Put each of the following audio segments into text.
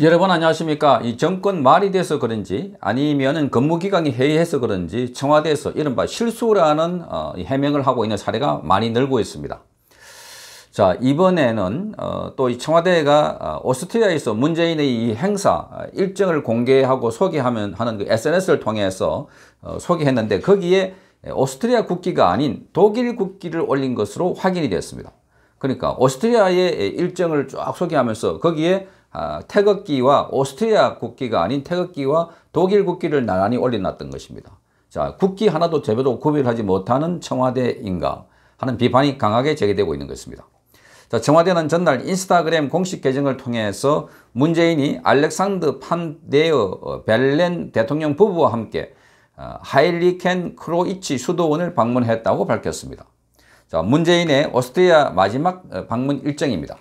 여러분 안녕하십니까 이 정권 말이 돼서 그런지 아니면은 근무기간이 해의해서 그런지 청와대에서 이른바 실수라는 어, 해명을 하고 있는 사례가 많이 늘고 있습니다 자 이번에는 어, 또 이 청와대가 어, 오스트리아에서 문재인의 이 행사 어, 일정을 공개하고 소개하면 하는 그 SNS를 통해서 어, 소개했는데 거기에 오스트리아 국기가 아닌 독일 국기를 올린 것으로 확인이 됐습니다 그러니까 오스트리아의 일정을 쫙 소개하면서 거기에 아, 태극기와 오스트리아 국기가 아닌 태극기와 독일 국기를 나란히 올려놨던 것입니다. 자, 국기 하나도 제대로 구별하지 못하는 청와대인가 하는 비판이 강하게 제기되고 있는 것입니다. 자, 청와대는 전날 인스타그램 공식 계정을 통해서 문재인이 알렉산드 판데어 벨렌 어, 대통령 부부와 함께 어, 하일리켄 크로이치 수도원을 방문했다고 밝혔습니다. 자, 문재인의 오스트리아 마지막 어, 방문 일정입니다.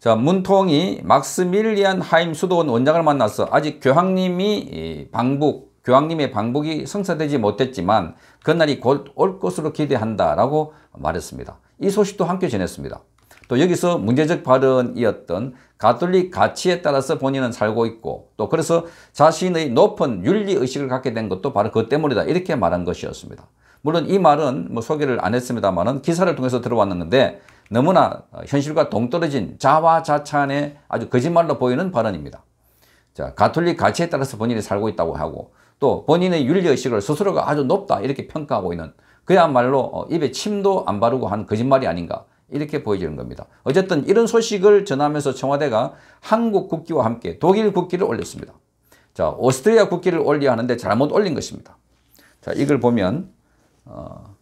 자, 문통이 막스밀리안 하임 수도원 원장을 만나서 아직 교황님이 방북, 교황님의 방북이 성사되지 못했지만 그날이 곧 올 것으로 기대한다라고 말했습니다. 이 소식도 함께 전했습니다. 또 여기서 문제적 발언이었던 가톨릭 가치에 따라서 본인은 살고 있고 또 그래서 자신의 높은 윤리의식을 갖게 된 것도 바로 그 때문이다 이렇게 말한 것이었습니다. 물론 이 말은 뭐 소개를 안 했습니다만 기사를 통해서 들어왔는데 너무나 현실과 동떨어진 자화자찬의 아주 거짓말로 보이는 발언입니다. 자, 가톨릭 가치에 따라서 본인이 살고 있다고 하고 또 본인의 윤리의식을 스스로가 아주 높다 이렇게 평가하고 있는 그야말로 어, 입에 침도 안 바르고 한 거짓말이 아닌가 이렇게 보여지는 겁니다. 어쨌든 이런 소식을 전하면서 청와대가 한국 국기와 함께 독일 국기를 올렸습니다. 자, 오스트리아 국기를 올려야 하는데 잘못 올린 것입니다. 자, 이걸 보면 어,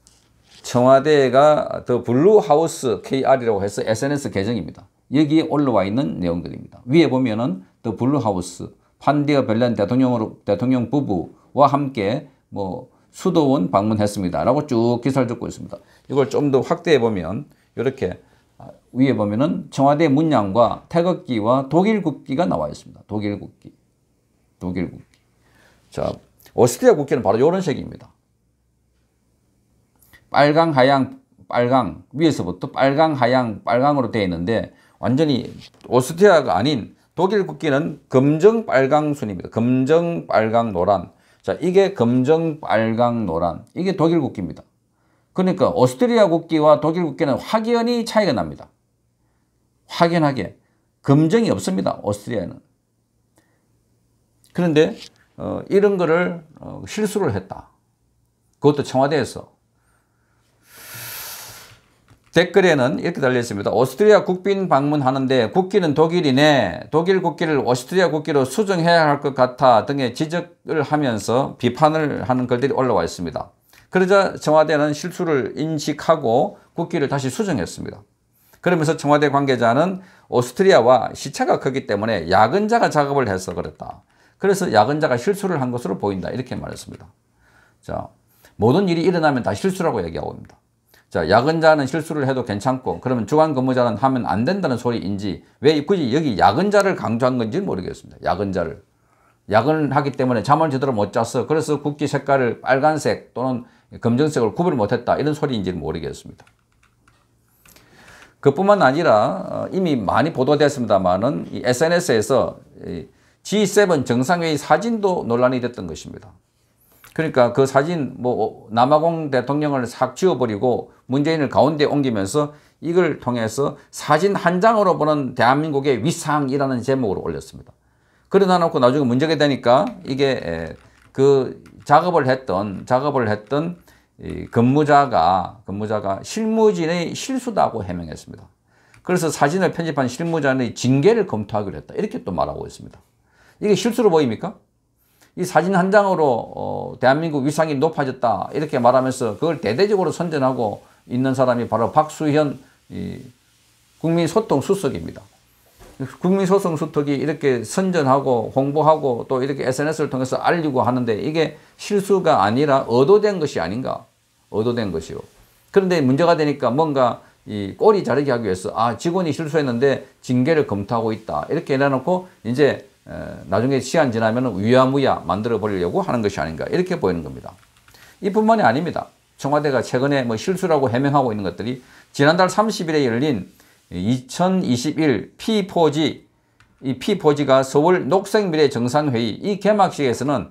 청와대가 더 블루하우스 KR이라고 해서 SNS 계정입니다. 여기에 올라와 있는 내용들입니다. 위에 보면은 더 블루하우스, 판디어 벨렌 대통령으로, 대통령 부부와 함께 뭐 수도원 방문했습니다. 라고 쭉 기사를 적고 있습니다. 이걸 좀 더 확대해 보면 이렇게 아, 위에 보면은 청와대 문양과 태극기와 독일 국기가 나와 있습니다. 독일 국기. 독일 국기. 자, 오스트리아 국기는 바로 이런 색입니다. 빨강, 하양, 빨강 위에서부터 빨강, 하양, 빨강으로 되어 있는데 완전히 오스트리아가 아닌 독일 국기는 검정, 빨강 순입니다. 검정, 빨강, 노란. 자, 이게 검정, 빨강, 노란. 이게 독일 국기입니다. 그러니까 오스트리아 국기와 독일 국기는 확연히 차이가 납니다. 확연하게. 검정이 없습니다. 오스트리아는. 그런데 어, 이런 거를 어, 실수를 했다. 그것도 청와대에서 댓글에는 이렇게 달려있습니다. 오스트리아 국빈 방문하는데 국기는 독일이네. 독일 국기를 오스트리아 국기로 수정해야 할 것 같아 등의 지적을 하면서 비판을 하는 글들이 올라와 있습니다. 그러자 청와대는 실수를 인식하고 국기를 다시 수정했습니다. 그러면서 청와대 관계자는 오스트리아와 시차가 크기 때문에 야근자가 작업을 해서 그랬다. 그래서 야근자가 실수를 한 것으로 보인다. 이렇게 말했습니다. 자, 모든 일이 일어나면 다 실수라고 얘기하고 있습니다. 자, 야근자는 실수를 해도 괜찮고 그러면 주간 근무자는 하면 안 된다는 소리인지 왜 굳이 여기 야근자를 강조한 건지 모르겠습니다. 야근자를. 야근을 하기 때문에 잠을 제대로 못 잤어. 그래서 국기 색깔을 빨간색 또는 검정색으로 구분 못했다. 이런 소리인지 모르겠습니다. 그뿐만 아니라 어, 이미 많이 보도됐습니다만은 SNS에서 G7 정상회의 사진도 논란이 됐던 것입니다. 그러니까 그 사진 뭐 남아공 대통령을 싹 지워버리고 문재인을 가운데 옮기면서 이걸 통해서 사진 한 장으로 보는 대한민국의 위상이라는 제목으로 올렸습니다. 그러다 놓고 나중에 문제가 되니까 이게 그 작업을 했던 작업을 했던 근무자가 근무자가 실무진의 실수다고 해명했습니다. 그래서 사진을 편집한 실무자의 징계를 검토하기로 했다. 이렇게 또 말하고 있습니다. 이게 실수로 보입니까? 이 사진 한 장으로 어, 대한민국 위상이 높아졌다 이렇게 말하면서 그걸 대대적으로 선전하고 있는 사람이 바로 박수현 이 국민소통 수석입니다. 국민소통 수석이 이렇게 선전하고 홍보하고 또 이렇게 SNS를 통해서 알리고 하는데 이게 실수가 아니라 의도된 것이 아닌가 의도된 것이요. 그런데 문제가 되니까 뭔가 이 꼬리 자르기 하기 위해서 아 직원이 실수했는데 징계를 검토하고 있다 이렇게 해 내놓고 이제 나중에 시간 지나면 위야무야 만들어 버리려고 하는 것이 아닌가 이렇게 보이는 겁니다. 이뿐만이 아닙니다. 청와대가 최근에 뭐 실수라고 해명하고 있는 것들이 지난달 30일에 열린 2021 P4G 이 P4G가 서울 녹색미래 정상회의 이 개막식에서는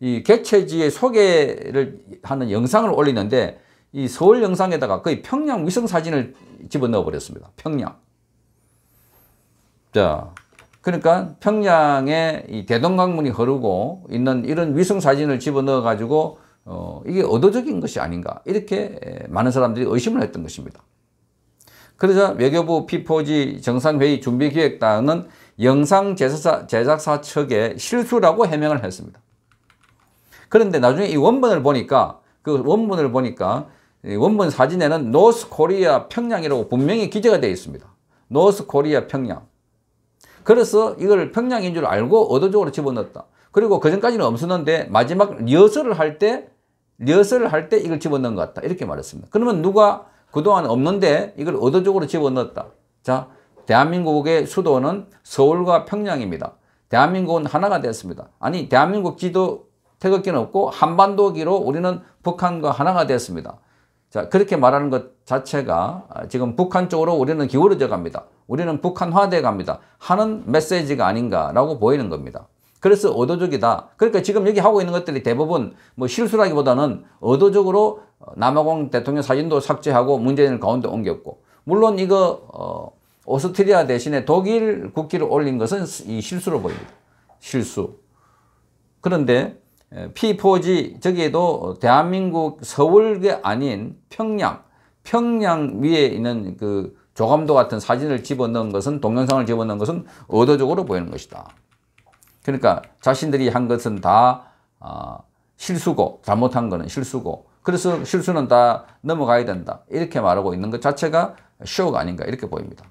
이 개최지의 소개를 하는 영상을 올리는데 이 서울 영상에다가 거의 평양 위성 사진을 집어넣어 버렸습니다. 평양. 자, 그러니까 평양에 이 대동강문이 흐르고 있는 이런 위성 사진을 집어넣어 가지고 어, 이게 의도적인 것이 아닌가 이렇게 많은 사람들이 의심을 했던 것입니다. 그러자 외교부 피포지 정상회의 준비기획단은 영상 제작사, 제작사 측의 실수라고 해명을 했습니다. 그런데 나중에 이 원본을 보니까 그 원본을 보니까 원본 사진에는 노스 코리아 평양이라고 분명히 기재가 되어 있습니다. 노스 코리아 평양. 그래서 이걸 평양인 줄 알고 의도적으로 집어넣었다. 그리고 그전까지는 없었는데 마지막 리허설을 할때 리허설을 할 때 이걸 집어넣은 것 같다. 이렇게 말했습니다. 그러면 누가 그동안 없는데 이걸 의도적으로 집어넣었다. 자, 대한민국의 수도는 서울과 평양입니다. 대한민국은 하나가 됐습니다. 아니 대한민국 지도 태극기는 없고 한반도기로 우리는 북한과 하나가 됐습니다. 자 그렇게 말하는 것 자체가 지금 북한 쪽으로 우리는 기울어져 갑니다. 우리는 북한화돼 갑니다. 하는 메시지가 아닌가라고 보이는 겁니다. 그래서 의도적이다. 그러니까 지금 여기 하고 있는 것들이 대부분 뭐 실수라기보다는 의도적으로 어, 남아공 대통령 사진도 삭제하고 문재인을 가운데 옮겼고 물론 이거 어, 오스트리아 대신에 독일 국기를 올린 것은 이 실수로 보입니다. 실수. 그런데 P4G 저기에도 대한민국 서울계 아닌 평양, 평양 위에 있는 그 조감도 같은 사진을 집어넣은 것은 동영상을 집어넣은 것은 의도적으로 보이는 것이다. 그러니까 자신들이 한 것은 다 어, 실수고 잘못한 것은 실수고 그래서 실수는 다 넘어가야 된다. 이렇게 말하고 있는 것 자체가 쇼가 아닌가 이렇게 보입니다.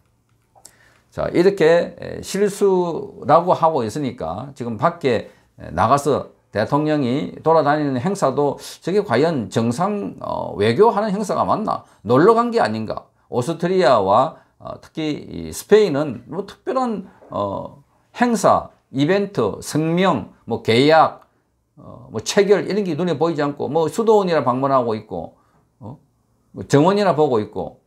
자 이렇게 실수라고 하고 있으니까 지금 밖에 나가서 대통령이 돌아다니는 행사도 저게 과연 정상 어, 외교하는 행사가 맞나? 놀러 간 게 아닌가? 오스트리아와 어, 특히 스페인은 뭐 특별한 어, 행사, 이벤트, 성명, 뭐 계약, 어, 뭐 체결 이런 게 눈에 보이지 않고 뭐 수도원이나 방문하고 있고 어? 뭐 정원이나 보고 있고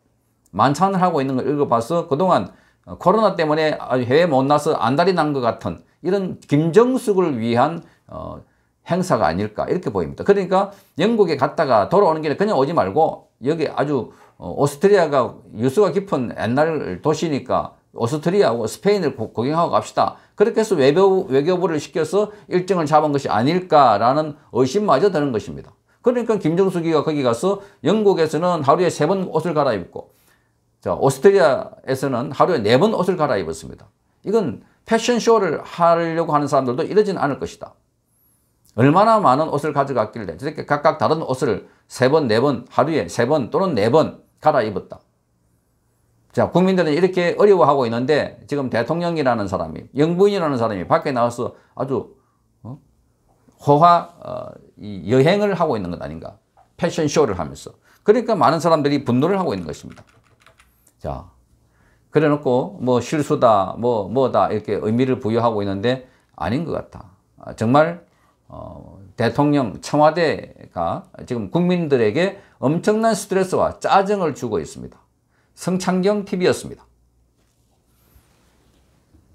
만찬을 하고 있는 걸 읽어봐서 그동안 어, 코로나 때문에 해외 못 나서 안달이 난 것 같은 이런 김정숙을 위한 어, 행사가 아닐까 이렇게 보입니다. 그러니까 영국에 갔다가 돌아오는 길에 그냥 오지 말고 여기 아주 어, 오스트리아가 유수가 깊은 옛날 도시니까 오스트리아하고 스페인을 구경하고 갑시다. 그렇게 해서 외교, 외교부를 시켜서 일정을 잡은 것이 아닐까라는 의심마저 드는 것입니다. 그러니까 김정숙이가 거기 가서 영국에서는 하루에 세 번 옷을 갈아입고 자, 오스트리아에서는 하루에 네 번 옷을 갈아입었습니다. 이건 패션쇼를 하려고 하는 사람들도 이러진 않을 것이다. 얼마나 많은 옷을 가져갔길래 저렇게 각각 다른 옷을 세 번, 네 번, 하루에 세 번 또는 네 번 갈아입었다. 자, 국민들은 이렇게 어려워하고 있는데 지금 대통령이라는 사람이, 영부인이라는 사람이 밖에 나와서 아주 어? 호화 어, 여행을 하고 있는 것 아닌가. 패션쇼를 하면서. 그러니까 많은 사람들이 분노를 하고 있는 것입니다. 자, 그래 놓고 뭐 실수다, 뭐, 뭐다 이렇게 의미를 부여하고 있는데 아닌 것 같아. 아, 정말 어, 대통령 청와대가 지금 국민들에게 엄청난 스트레스와 짜증을 주고 있습니다. 성창경 TV였습니다.